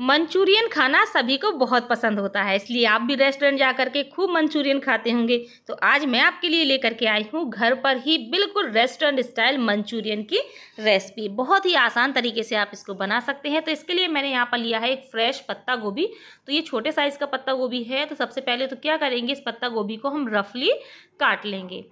Manchurian खाना सभी को बहुत पसंद होता है इसलिए आप भी रेस्टोरेंट जा करके खूब मंचूरियन खाते होंगे तो आज मैं आपके लिए लेकर के आई हूँ घर पर ही बिल्कुल रेस्टोरेंट स्टाइल मंचूरियन की रेसिपी बहुत ही आसान तरीके से आप इसको बना सकते हैं तो इसके लिए मैंने यहाँ पर लिया है एक फ्रेश पत्ता गोभी तो ये छोटे साइज़ का पत्ता गोभी है तो सबसे पहले तो क्या करेंगे इस पत्ता गोभी को हम रफली काट लेंगे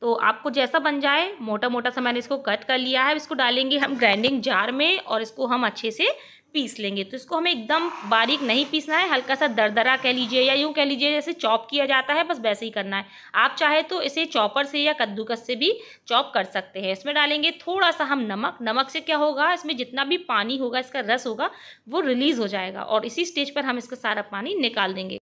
तो आपको जैसा बन जाए मोटा मोटा सा मैंने इसको कट कर लिया है इसको डालेंगे हम ग्राइंडिंग जार में और इसको हम अच्छे से पीस लेंगे तो इसको हमें एकदम बारीक नहीं पीसना है हल्का सा दरदरा कह लीजिए या यूँ कह लीजिए जैसे चॉप किया जाता है बस वैसे ही करना है आप चाहे तो इसे चॉपर से या कद्दूकस से भी चॉप कर सकते हैं इसमें डालेंगे थोड़ा सा हम नमक नमक से क्या होगा इसमें जितना भी पानी होगा इसका रस होगा वो रिलीज़ हो जाएगा और इसी स्टेज पर हम इसका सारा पानी निकाल देंगे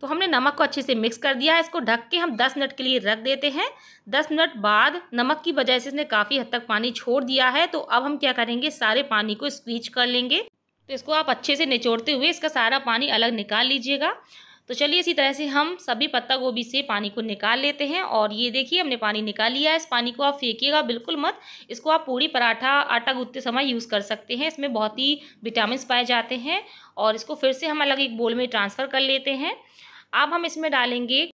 तो हमने नमक को अच्छे से मिक्स कर दिया है इसको ढक के हम 10 मिनट के लिए रख देते हैं 10 मिनट बाद नमक की वजह से इसने काफ़ी हद तक पानी छोड़ दिया है तो अब हम क्या करेंगे सारे पानी को स्क्वीच कर लेंगे तो इसको आप अच्छे से निचोड़ते हुए इसका सारा पानी अलग निकाल लीजिएगा तो चलिए इसी तरह से हम सभी पत्ता गोभी से पानी को निकाल लेते हैं और ये देखिए हमने पानी निकाल लिया है इस पानी को आप फेंकिएगा बिल्कुल मत इसको आप पूरी पराठा आटा गूंथते समय यूज़ कर सकते हैं इसमें बहुत ही विटामिन पाए जाते हैं और इसको फिर से हम अलग एक बोल में ट्रांसफ़र कर लेते हैं अब हम इसमें डालेंगे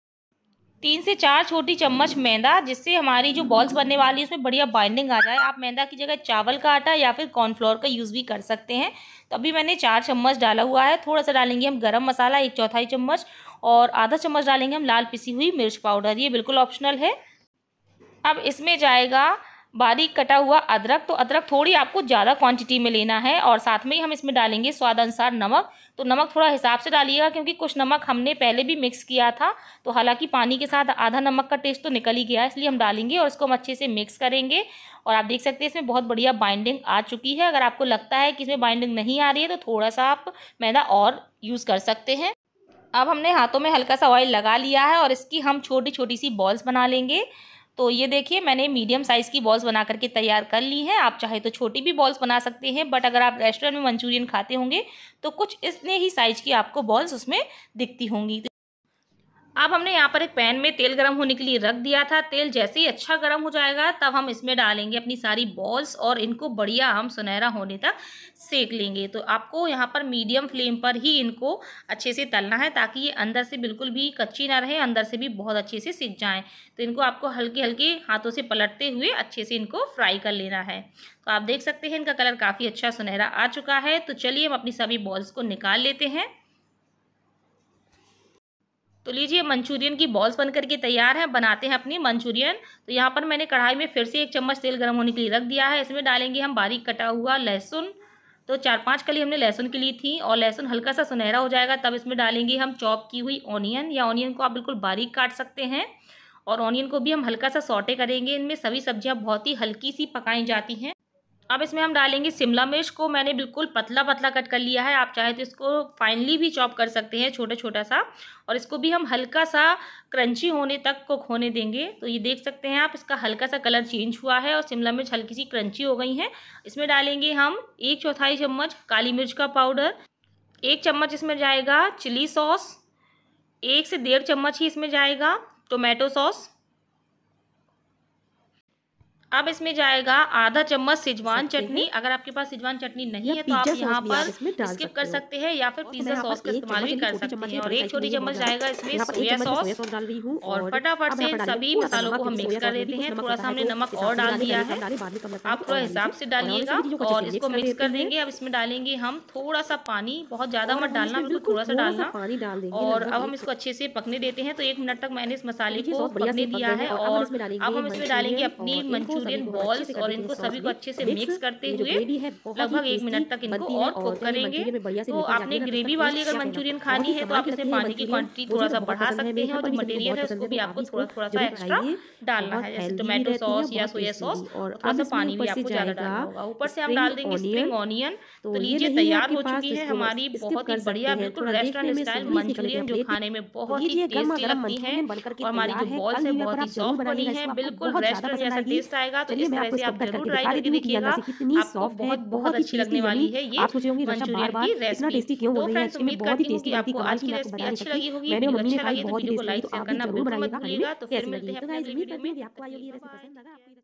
तीन से चार छोटी चम्मच मैदा जिससे हमारी जो बॉल्स बनने वाली है उसमें बढ़िया बाइंडिंग आ जाए आप मैदा की जगह चावल का आटा या फिर कॉर्नफ्लोर का यूज़ भी कर सकते हैं तो अभी मैंने चार चम्मच डाला हुआ है थोड़ा सा डालेंगे हम गरम मसाला एक चौथाई चम्मच और आधा चम्मच डालेंगे हम लाल पिसी हुई मिर्च पाउडर ये बिल्कुल ऑप्शनल है अब इसमें जाएगा बारीक कटा हुआ अदरक तो अदरक थोड़ी आपको ज़्यादा क्वांटिटी में लेना है और साथ में ही हम इसमें डालेंगे स्वाद अनुसार नमक तो नमक थोड़ा हिसाब से डालिएगा क्योंकि कुछ नमक हमने पहले भी मिक्स किया था तो हालांकि पानी के साथ आधा नमक का टेस्ट तो निकल ही गया इसलिए हम डालेंगे और इसको हम अच्छे से मिक्स करेंगे और आप देख सकते हैं इसमें बहुत बढ़िया बाइंडिंग आ चुकी है अगर आपको लगता है कि इसमें बाइंडिंग नहीं आ रही है तो थोड़ा सा आप मैदा और यूज़ कर सकते हैं अब हमने हाथों में हल्का सा ऑयल लगा लिया है और इसकी हम छोटी छोटी सी बॉल्स बना लेंगे तो ये देखिए मैंने मीडियम साइज़ की बॉल्स बना करके तैयार कर ली हैं आप चाहे तो छोटी भी बॉल्स बना सकते हैं बट अगर आप रेस्टोरेंट में मंचूरियन खाते होंगे तो कुछ इतने ही साइज़ की आपको बॉल्स उसमें दिखती होंगी अब हमने यहाँ पर एक पैन में तेल गर्म होने के लिए रख दिया था तेल जैसे ही अच्छा गर्म हो जाएगा तब हम इसमें डालेंगे अपनी सारी बॉल्स और इनको बढ़िया हम सुनहरा होने तक सेक लेंगे तो आपको यहाँ पर मीडियम फ्लेम पर ही इनको अच्छे से तलना है ताकि ये अंदर से बिल्कुल भी कच्ची ना रहे अंदर से भी बहुत अच्छे से सिक जाएँ तो इनको आपको हल्के हल्के हाथों से पलटते हुए अच्छे से इनको फ्राई कर लेना है तो आप देख सकते हैं इनका कलर काफ़ी अच्छा सुनहरा आ चुका है तो चलिए हम अपनी सभी बॉल्स को निकाल लेते हैं तो लीजिए मंचूरियन की बॉल्स बन करके तैयार है बनाते हैं अपनी मंचूरियन तो यहाँ पर मैंने कढ़ाई में फिर से एक चम्मच तेल गर्म होने के लिए रख दिया है इसमें डालेंगे हम बारीक कटा हुआ लहसुन तो चार पांच कली हमने लहसुन की ली थी और लहसुन हल्का सा सुनहरा हो जाएगा तब इसमें डालेंगे हम चॉप की हुई ऑनियन या ऑनियन को आप बिल्कुल बारीक काट सकते हैं और ऑनियन को भी हम हल्का सा सॉटे करेंगे इनमें सभी सब्ज़ियाँ बहुत ही हल्की सी पकाई जाती हैं अब इसमें हम डालेंगे शिमला मिर्च को मैंने बिल्कुल पतला पतला कट कर लिया है आप चाहे तो इसको फाइनली भी चॉप कर सकते हैं छोटा छोटा सा और इसको भी हम हल्का सा क्रंची होने तक को खोने देंगे तो ये देख सकते हैं आप इसका हल्का सा कलर चेंज हुआ है और शिमला मिर्च हल्की सी क्रंची हो गई है इसमें डालेंगे हम एक चौथाई चम्मच काली मिर्च का पाउडर एक चम्मच इसमें जाएगा चिली सॉस एक से डेढ़ चम्मच ही इसमें जाएगा टोमेटो सॉस अब इसमें जाएगा आधा चम्मच सिजवान चटनी अगर आपके पास सिजवान चटनी नहीं है तो आप यहाँ पर स्किप कर सकते हैं या फिर पिज्जा सॉस तो का इस्तेमाल भी कर सकते हैं और एक छोटी चम्मच जाएगा इसमें सोया सॉस डाल रही हूँ और फटाफट से सभी मसालों को हम मिक्स कर तो देते हैं थोड़ा सा हमने नमक और डाल दिया है आप थोड़ा हिसाब से डालिएगा और इसको मिक्स कर देंगे अब इसमें डालेंगे हम थोड़ा सा पानी बहुत ज्यादा मत डालना बिल्कुल थोड़ा सा डालना पानी डाल और अब हम इसको अच्छे से पकने देते हैं तो एक मिनट तक मैंने इस मसाले को पकने दिया है और अब हम इसमें डालेंगे अपनी मंचू यूरियन बॉल्स और इनको सभी को अच्छे से मिक्स करते हुए लगभग एक मिनट तक इनको और कुक करेंगे तो आपने ग्रेवी वाली अगर मंचूरियन खानी है तो आप इसमें पानी की क्वांटिटी थोड़ा सा बढ़ा सकते हैं और जो मटेरियल है उसको भी तो आपको थोड़ा थोड़ा सा एक्स्ट्रा डालना है जैसे टोमेटो सॉस या सोया सॉस और थोड़ा सा पानी भी आपको ज्यादा डालना होगा ऊपर से आप डाल देंगे स्प्रिंग ऑनियन तो, तो लीजिए तैयार हो चुकी है हमारी बहुत ही बढ़िया बिल्कुल रेस्टोरेंट स्टाइल मंचूरियन जो खाने में तो बहुत ही टेस्टी लगती है और हमारी जो बॉल्स है बहुत ही सॉफ्ट बनी है बिल्कुल रेस्टोरेंट जैसा टेस्ट आएगा जाएगा तो इस तरह से आप जरूर ट्राई करके देखिएगा आपको बहुत बहुत अच्छी लगने वाली है ये मंचूरियन की रेसिपी तो फ्रेंड्स उम्मीद करती हूँ कि आपको आज की रेसिपी अच्छी लगी होगी वीडियो तो अच्छी लगी तो वीडियो को लाइक शेयर करना बिल्कुल मत भूलिएगा तो फिर मिलते हैं अपने वीडियो में आपको ये रेसिपी पसंद लगा